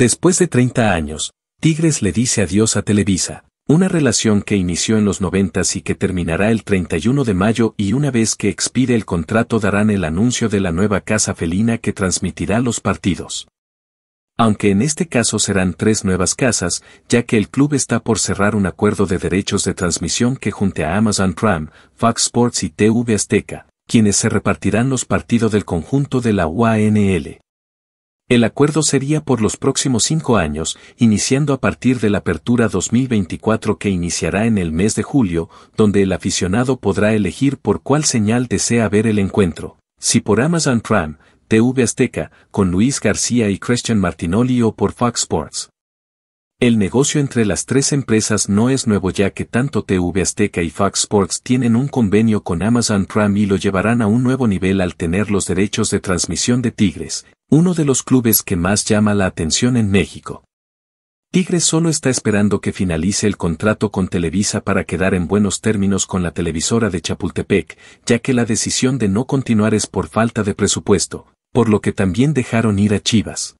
Después de 30 años, Tigres le dice adiós a Televisa, una relación que inició en los 90 y que terminará el 31 de mayo y una vez que expire el contrato darán el anuncio de la nueva casa felina que transmitirá los partidos. Aunque en este caso serán tres nuevas casas, ya que el club está por cerrar un acuerdo de derechos de transmisión que junte a Amazon Prime, Fox Sports y TV Azteca, quienes se repartirán los partidos del conjunto de la UANL. El acuerdo sería por los próximos cinco años, iniciando a partir de la apertura 2024 que iniciará en el mes de julio, donde el aficionado podrá elegir por cuál señal desea ver el encuentro. Si por Amazon Prime, TV Azteca, con Luis García y Christian Martinoli o por Fox Sports. El negocio entre las tres empresas no es nuevo ya que tanto TV Azteca y Fox Sports tienen un convenio con Amazon Prime y lo llevarán a un nuevo nivel al tener los derechos de transmisión de Tigres, uno de los clubes que más llama la atención en México. Tigres solo está esperando que finalice el contrato con Televisa para quedar en buenos términos con la televisora de Chapultepec, ya que la decisión de no continuar es por falta de presupuesto, por lo que también dejaron ir a Chivas.